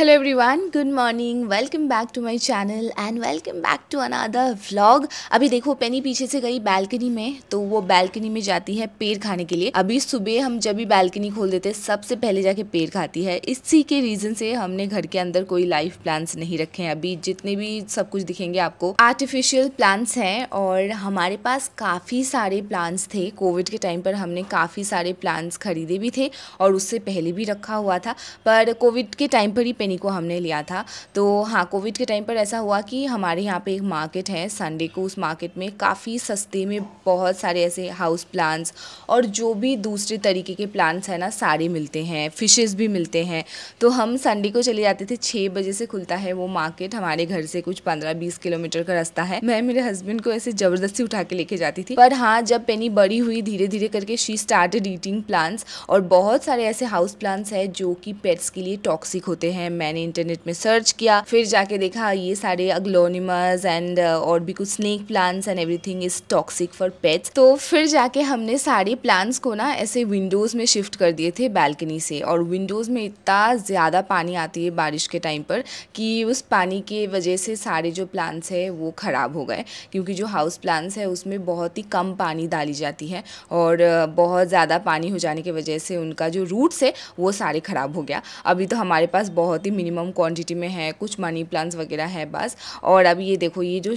hello everyone good morning welcome back to my channel and welcome back to another vlog अभी देखो पेनी पीछे से गई बालकनी में तो वो बालकनी में जाती है पेड़ खाने के लिए अभी सुबह हम जब भी बालकनी खोल देते हैं सबसे पहले जाके पेड़ खाती है इसी के रीज़न से हमने घर के अंदर कोई लाइफ प्लांट्स नहीं रखे हैं अभी जितने भी सब कुछ दिखेंगे आपको आर्टिफिशियल प्लांट्स हैं और हमारे पास काफ़ी सारे प्लांट्स थे कोविड के टाइम पर हमने काफ़ी सारे प्लांट्स खरीदे भी थे और उससे पहले भी रखा हुआ था पर कोविड के टाइम पर ही इन्हीं को हमने लिया था तो हाँ कोविड के टाइम पर ऐसा हुआ कि हमारे यहाँ पे एक मार्केट है संडे को उस मार्केट में काफ़ी सस्ते में बहुत सारे ऐसे हाउस प्लांट्स और जो भी दूसरे तरीके के प्लांट्स हैं ना सारे मिलते हैं फिशेज भी मिलते हैं तो हम संडे को चले जाते थे छः बजे से खुलता है वो मार्केट हमारे घर से कुछ पंद्रह बीस किलोमीटर का रास्ता है मैं मेरे हस्बैंड को ऐसे ज़बरदस्ती उठा के लेके जाती थी पर हाँ जब पेनी बड़ी हुई धीरे धीरे करके शी स्टार्टेड ईटिंग प्लांट्स और बहुत सारे ऐसे हाउस प्लांट्स हैं जो कि पेट्स के लिए टॉक्सिक होते हैं मैंने इंटरनेट में सर्च किया फिर जाके देखा हाँ, ये सारे अग्लोनिमस एंड uh, और भी कुछ snake plants and everything is toxic for pets तो फिर जाके हमने सारे प्लांट्स को ना ऐसे विंडोज़ में शिफ्ट कर दिए थे बैल्कनी से और विंडोज़ में इतना ज़्यादा पानी आती है बारिश के टाइम पर कि उस पानी के वजह से सारे जो प्लांट्स है वो ख़राब हो गए क्योंकि जो हाउस प्लांट्स है उसमें बहुत ही कम पानी डाली जाती है और uh, बहुत ज़्यादा पानी हो जाने की वजह से उनका जो रूट्स है वो सारे ख़राब हो गया अभी तो हमारे पास बहुत बहुत ही मिनिमम क्वांटिटी में है कुछ मनी प्लांट्स वगैरह है बस और अब ये देखो ये जो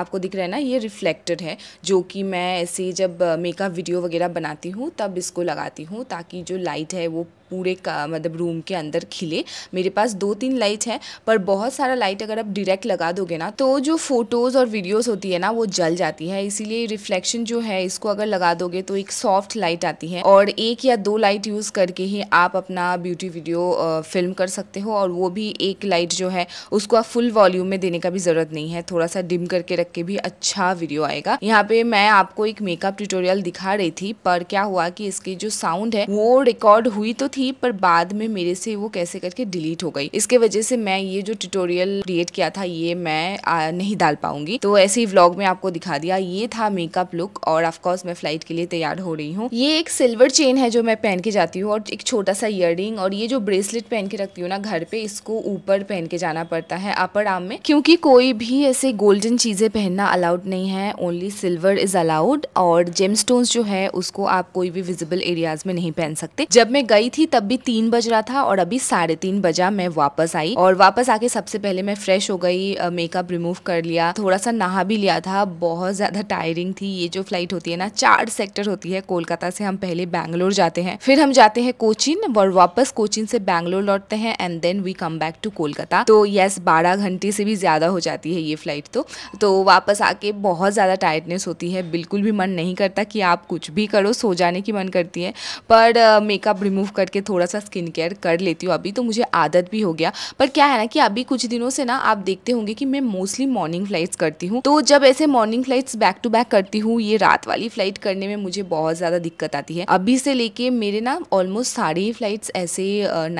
आपको दिख रहा है ना ये रिफ्लेक्टेड है जो कि मैं ऐसे जब मेकअप वीडियो वगैरह बनाती हूँ तब इसको लगाती हूँ ताकि जो लाइट है वो पूरे का मतलब रूम के अंदर खिले मेरे पास दो तीन लाइट है पर बहुत सारा लाइट अगर आप डायरेक्ट लगा दोगे ना तो जो फोटोज़ और वीडियोस होती है ना वो जल जाती है इसीलिए रिफ्लेक्शन जो है इसको अगर लगा दोगे तो एक सॉफ्ट लाइट आती है और एक या दो लाइट यूज़ करके ही आप अपना ब्यूटी वीडियो फिल्म कर सकते हो और वो भी एक लाइट जो है उसको आप फुल वॉल्यूम में देने का भी ज़रूरत नहीं है थोड़ा सा डिम करके रख के भी अच्छा वीडियो आएगा यहाँ पे मैं आपको एक मेकअप ट्यूटोरियल दिखा रही थी पर क्या हुआ कि इसकी जो साउंड है वो रिकॉर्ड हुई तो थी पर बाद में मेरे से वो कैसे करके डिलीट हो गई इसके वजह से मैं ये जो ट्यूटोरियल क्रिएट किया था ये मैं नहीं डाल पाऊंगी तो ऐसे ही व्लॉग में आपको दिखा दिया ये था मेकअप लुक और ऑफकोर्स मैं फ्लाइट के लिए तैयार हो रही हूँ ये एक सिल्वर चेन है जो मैं पहन के जाती हूँ और एक छोटा सा इयर और ये जो ब्रेसलेट पहन के रखती हूँ ना घर पे इसको ऊपर पहन के जाना पड़ता है अपर आर्म में क्योंकि कोई भी ऐसे गोल्डन चीज़ें पहनना अलाउड नहीं है ओनली सिल्वर इज़ अलाउड और जेम जो है उसको आप कोई भी विजिबल एरियाज में नहीं पहन सकते जब मैं गई थी तब भी तीन बज रहा था और अभी साढ़े तीन बजा मैं वापस आई और वापस आके सबसे पहले मैं फ्रेश हो गई मेकअप रिमूव कर लिया थोड़ा सा नहा भी लिया था बहुत ज़्यादा टायरिंग थी ये जो फ्लाइट होती है ना चार सेक्टर होती है कोलकाता से हम पहले बैंगलोर जाते हैं फिर हम जाते हैं कोचिन और वापस कोचिन से बैंगलोर लौटते हैं and then then we come back to Kolkata तो यस बारह घंटे से भी ज़्यादा हो जाती है ये फ़्लाइट तो तो वापस आके बहुत ज़्यादा टाइटनेस होती है बिल्कुल भी मन नहीं करता कि आप कुछ भी करो सो जाने की मन करती है पर मेकअप रिमूव करके थोड़ा सा स्किन केयर कर लेती हूँ अभी तो मुझे आदत भी हो गया पर क्या है ना कि अभी कुछ दिनों से ना आप देखते होंगे कि मैं मोस्टली मॉर्निंग फ्लाइट्स करती हूँ तो जब ऐसे morning flights back to back करती हूँ ये रात वाली फ्लाइट करने में मुझे बहुत ज़्यादा दिक्कत आती है अभी से लेके मेरे ना ऑलमोस्ट सारी फ्लाइट्स ऐसे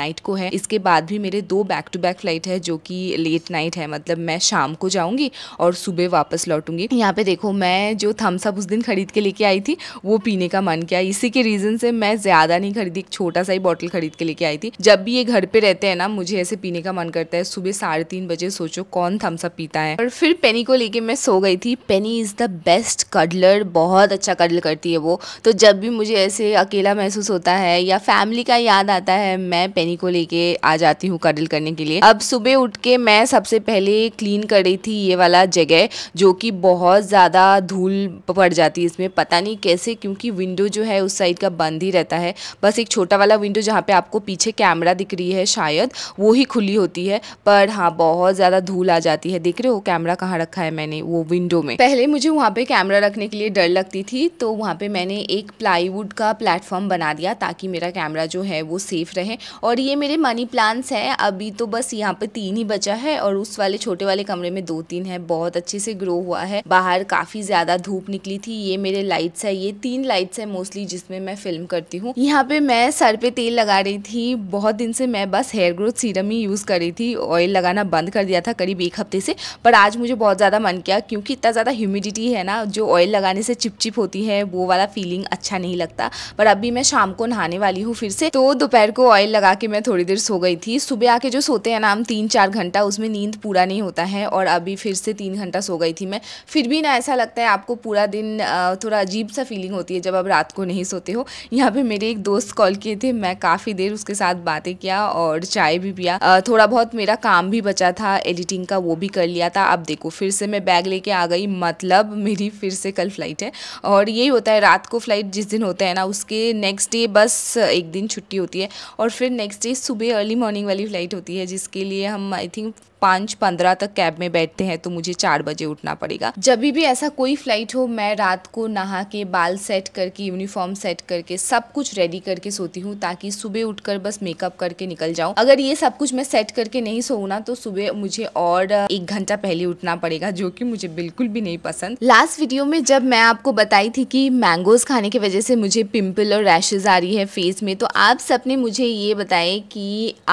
नाइट को है इसके बाद भी मेरे दो बैक टू बैक फ्लाइट है जो कि लेट नाइट है मतलब मैं शाम को जाऊंगी और सुबह वापस लौटूंगी यहाँ पे देखो मैं जो थम्सअप उस दिन खरीद के लेके आई थी वो पीने का मन किया इसी के रीज़न से मैं ज़्यादा नहीं खरीदी एक छोटा सा ही बॉटल खरीद के लेके आई थी जब भी ये घर पे रहते हैं ना मुझे ऐसे पीने का मन करता है सुबह साढ़े तीन बजे सोचो कौन थम्स अप पीता है और फिर पेनी को लेके मैं सो गई थी Penny is the best cuddler बहुत अच्छा कडल करती है वो तो जब भी मुझे ऐसे अकेला महसूस होता है या फैमिली का याद आता है मैं पेनी को लेके आ जाती हूँ हूँ कडल करने के लिए अब सुबह उठ के मैं सबसे पहले क्लीन कर रही थी ये वाला जगह जो कि बहुत ज़्यादा धूल पड़ जाती है इसमें पता नहीं कैसे क्योंकि विंडो जो है उस साइड का बंद ही रहता है बस एक छोटा वाला विंडो जहाँ पे आपको पीछे कैमरा दिख रही है शायद वो ही खुली होती है पर हाँ बहुत ज़्यादा धूल आ जाती है देख रहे हो कैमरा कहाँ रखा है मैंने वो विंडो में पहले मुझे वहाँ पे कैमरा रखने के लिए डर लगती थी तो वहाँ पे मैंने एक प्लाईवुड का प्लेटफॉर्म बना दिया ताकि मेरा कैमरा जो है वो सेफ रहे और ये मेरे मनी प्लान्स है हैं अभी तो बस यहाँ पे तीन ही बचा है और उस वाले छोटे वाले कमरे में दो तीन है बहुत अच्छे से ग्रो हुआ है बाहर काफी ज्यादा धूप निकली थी ये मेरे लाइट्स है ये तीन लाइट्स है मोस्टली जिसमें मैं फिल्म करती हूँ यहाँ पे मैं सर पे तेल लगा रही थी बहुत दिन से मैं बस हेयर ग्रोथ सीरम ही यूज कर रही थी ऑयल लगाना बंद कर दिया था करीब एक हफ्ते से पर आज मुझे बहुत ज्यादा मन किया क्योंकि इतना ज्यादा ह्यूमिडिटी है ना जो ऑयल लगाने से चिपचिप होती है वो वाला फीलिंग अच्छा नहीं लगता पर अभी मैं शाम को नहाने वाली हूँ फिर से तो दोपहर को ऑयल लगा के मैं थोड़ी देर सो गई थी सुबह आके जो सोते हैं ना हम तीन चार घंटा उसमें नींद पूरा नहीं होता है और अभी फिर से तीन घंटा सो गई थी मैं फिर भी ना ऐसा लगता है आपको पूरा दिन थोड़ा अजीब सा फीलिंग होती है जब आप रात को नहीं सोते हो यहाँ पर मेरे एक दोस्त कॉल किए थे मैं काफ़ी देर उसके साथ बातें किया और चाय भी पिया थोड़ा बहुत मेरा काम भी बचा था एडिटिंग का वो भी कर लिया था अब देखो फिर से मैं बैग लेके आ गई मतलब मेरी फिर से कल फ़्लाइट है और यही होता है रात को फ़्लाइट जिस दिन होता है ना उसके नेक्स्ट डे बस एक दिन छुट्टी होती है और फिर नेक्स्ट डे सुबह अर्ली मॉर्निंग वाले वाली फ़्लाइट होती है जिसके लिए हम आई थिंक पाँच पंद्रह तक कैब में बैठते हैं तो मुझे चार बजे उठना पड़ेगा जब भी ऐसा कोई फ्लाइट हो मैं रात को नहा के बाल सेट करके यूनिफॉर्म सेट करके सब कुछ रेडी करके सोती हूँ ताकि सुबह उठकर बस मेकअप करके निकल जाऊँ अगर ये सब कुछ मैं सेट करके नहीं सोना तो सुबह मुझे और एक घंटा पहले उठना पड़ेगा जो की मुझे बिल्कुल भी नहीं पसंद लास्ट वीडियो में जब मैं आपको बताई थी की मैंगोज खाने की वजह से मुझे पिम्पल और रैशेज आ रही है फेस में तो आप सबने मुझे ये बताए की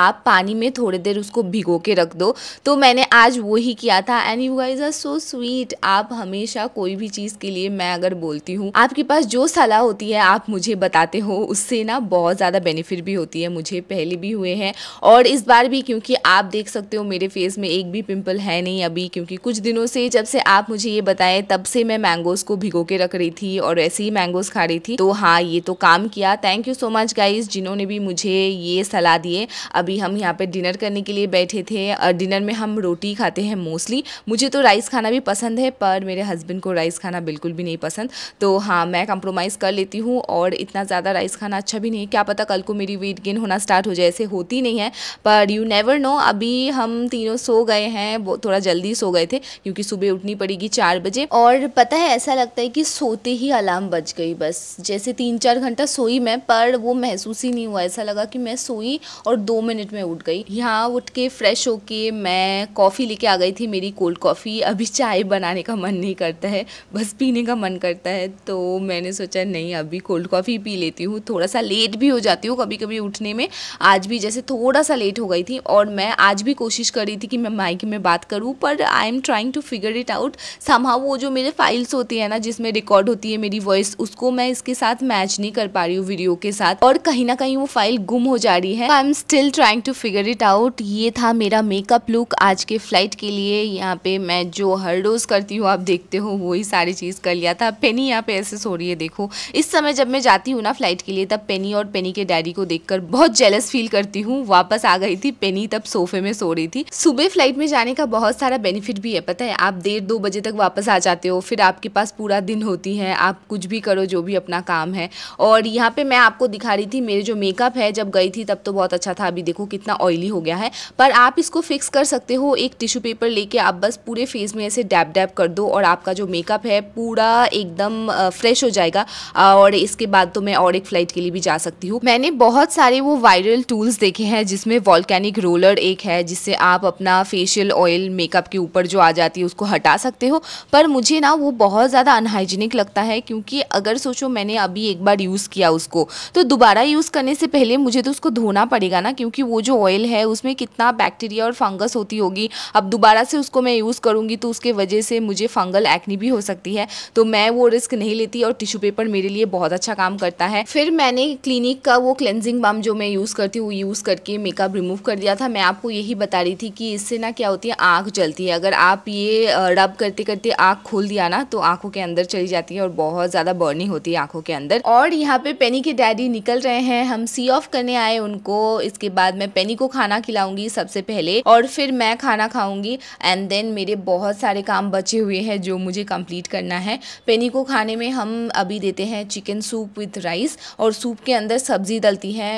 आप पानी में थोड़ी देर उसको भिगो के रख दो तो मैंने आज वो ही किया था and you guys are so sweet आप हमेशा कोई भी चीज़ के लिए मैं अगर बोलती हूँ आपके पास जो सलाह होती है आप मुझे बताते हो उससे ना बहुत ज़्यादा बेनिफिट भी होती है मुझे पहले भी हुए हैं और इस बार भी क्योंकि आप देख सकते हो मेरे फेस में एक भी पिंपल है नहीं अभी क्योंकि कुछ दिनों से जब से आप मुझे ये बताएं तब से मैं मैंगोज़ को भिगो के रख रही थी और ऐसे ही मैंगोज़ खा रही थी तो हाँ ये तो काम किया thank you so much guys जिन्होंने भी मुझे ये सलाह दिए अभी हम यहाँ पर डिनर करने के लिए बैठे थे डिनर में हम रोटी खाते हैं मोस्टली मुझे तो राइस खाना भी पसंद है पर मेरे हस्बैंड को राइस खाना बिल्कुल भी नहीं पसंद तो हाँ मैं कॉम्प्रोमाइज़ कर लेती हूँ और इतना ज़्यादा राइस खाना अच्छा भी नहीं क्या पता कल को मेरी वेट गेन होना स्टार्ट हो जाए ऐसे होती नहीं है पर यू नेवर नो अभी हम तीनों सो गए हैं वो थोड़ा जल्दी सो गए थे क्योंकि सुबह उठनी पड़ेगी चार बजे और पता है ऐसा लगता है कि सोते ही अलार्म बज गई बस जैसे तीन चार घंटा सोई मैं पर वो महसूस ही नहीं हुआ ऐसा लगा कि मैं सोई और दो मिनट में उठ गई यहाँ उठ के फ्रेश होके मैं मैं कॉफ़ी लेके आ गई थी मेरी कोल्ड कॉफ़ी अभी चाय बनाने का मन नहीं करता है बस पीने का मन करता है तो मैंने सोचा नहीं अभी कोल्ड कॉफ़ी पी लेती हूँ थोड़ा सा लेट भी हो जाती हूँ कभी कभी उठने में आज भी जैसे थोड़ा सा लेट हो गई थी और मैं आज भी कोशिश कर रही थी कि मैं माइक में बात करूँ पर I am trying to figure it out somehow वो जो मेरे फाइल्स होती है ना जिसमें रिकॉर्ड होती है मेरी वॉइस उसको मैं इसके साथ मैच नहीं कर पा रही हूँ वीडियो के साथ और कहीं ना कहीं वो फाइल गुम हो जा रही है I am still trying to figure it out ये था मेरा मेकअप लुक लुक आज के फ़्लाइट के लिए यहाँ पे मैं जो हर रोज़ करती हूँ आप देखते हो वही सारी चीज़ कर लिया था पेनी यहाँ पे ऐसे सो रही है देखो इस समय जब मैं जाती हूँ ना फ़्लाइट के लिए तब पेनी और पेनी के डैडी को देखकर बहुत जेलस फील करती हूँ वापस आ गई थी पेनी तब सोफे में सो रही थी सुबह फ्लाइट में जाने का बहुत सारा बेनिफिट भी है पता है आप देर दो बजे तक वापस आ जाते हो फिर आपके पास पूरा दिन होती है आप कुछ भी करो जो भी अपना काम है और यहाँ पे मैं आपको दिखा रही थी मेरे जो मेकअप है जब गई थी तब तो बहुत अच्छा था अभी देखो कितना ऑयली हो गया है पर आप इसको फिक्स कर सकते हो एक टिश्यू पेपर लेके आप बस पूरे फेस में ऐसे डैप डैप कर दो और आपका जो मेकअप है पूरा एकदम फ्रेश हो जाएगा और इसके बाद तो मैं और एक फ्लाइट के लिए भी जा सकती हूँ मैंने बहुत सारे वो वायरल टूल्स देखे हैं जिसमें वॉल्कैनिक रोलर एक है जिससे आप अपना फेशियल ऑयल मेकअप के ऊपर जो आ जाती है उसको हटा सकते हो पर मुझे ना वो बहुत ज़्यादा अनहाइजीनिक लगता है क्योंकि अगर सोचो मैंने अभी एक बार यूज़ किया उसको तो दोबारा यूज़ करने से पहले मुझे तो उसको धोना पड़ेगा ना क्योंकि वो जो ऑयल है उसमें कितना बैक्टीरिया और फंगस हो होती होगी अब दोबारा से उसको मैं यूज़ करूँगी तो उसके वजह से मुझे फंगल एक्नी भी हो सकती है तो मैं वो रिस्क नहीं लेती और टिश्यू पेपर मेरे लिए बहुत अच्छा काम करता है फिर मैंने क्लिनिक का वो क्लेंजिंग बाम जो मैं यूज़ करती हूँ यूज़ करके मेकअप रिमूव कर दिया था मैं आपको यही बता रही थी कि इससे ना क्या होती है आँख जलती है अगर आप ये रब करते करते आँख खोल दिया ना तो आँखों के अंदर चली जाती है और बहुत ज़्यादा बर्निंग होती है आँखों के अंदर और यहाँ पे पेनी के डैडी निकल रहे हैं हम सी ऑफ करने आए उनको इसके बाद मैं पेनी को खाना खिलाऊंगी सबसे पहले और फिर मैं खाना खाऊंगी एंड देन मेरे बहुत सारे काम बचे हुए हैं जो मुझे कंप्लीट करना है पेनी को खाने में हम अभी देते हैं चिकन सूप विथ राइस और सूप के अंदर सब्ज़ी डलती है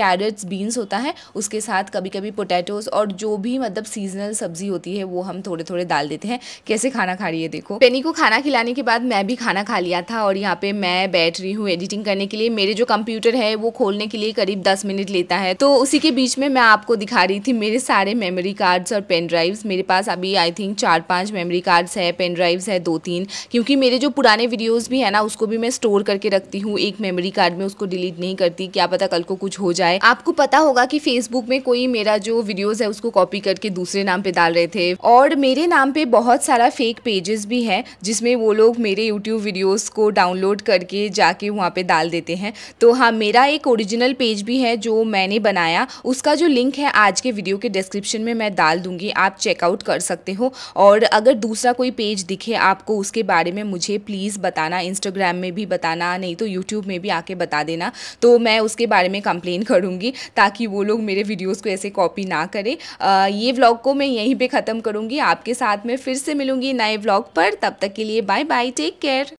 कैरेट्स बीन्स होता है उसके साथ कभी कभी पोटैटोज़ और जो भी मतलब सीजनल सब्ज़ी होती है वो हम थोड़े थोड़े डाल देते हैं कैसे खाना खा रही है देखो पेनी को खाना खिलाने के बाद मैं भी खाना खा लिया था और यहाँ पे मैं बैठ रही हूँ एडिटिंग करने के लिए मेरे जो कंप्यूटर है वो खोलने के लिए करीब दस मिनट लेता है तो उसी के बीच में मैं आपको दिखा रही थी मेरे सारे मेमोरी कार्ड कार्ड्स और पेन ड्राइव्स मेरे पास अभी आई थिंक चार पांच मेमोरी कार्ड्स है पेन ड्राइव्स है दो तीन क्योंकि मेरे जो पुराने वीडियोस भी है ना उसको भी मैं स्टोर करके रखती हूँ एक मेमोरी कार्ड में उसको डिलीट नहीं करती क्या पता कल को कुछ हो जाए आपको पता होगा कि फेसबुक में कोई मेरा जो वीडियोज़ है उसको कॉपी करके दूसरे नाम पे डाल रहे थे और मेरे नाम पे बहुत सारा फेक पेजेस भी है जिसमें वो लोग मेरे यूट्यूब वीडियोज़ को डाउनलोड करके जाके वहाँ पे डाल देते हैं तो हाँ मेरा एक ओरिजिनल पेज भी है जो मैंने बनाया उसका जो लिंक है आज के वीडियो के डिस्क्रिप्शन में मैं डाल दूँगी आप चेकआउट कर सकते हो और अगर दूसरा कोई पेज दिखे आपको उसके बारे में मुझे प्लीज़ बताना इंस्टाग्राम में भी बताना नहीं तो यूट्यूब में भी आके बता देना तो मैं उसके बारे में कंप्लेन करूँगी ताकि वो लोग मेरे वीडियोज़ को ऐसे कॉपी ना करें ये व्लॉग को मैं यहीं पर ख़त्म करूँगी आपके साथ में फिर से मिलूँगी नए व्लॉग पर तब तक के लिए बाय बाय टेक केयर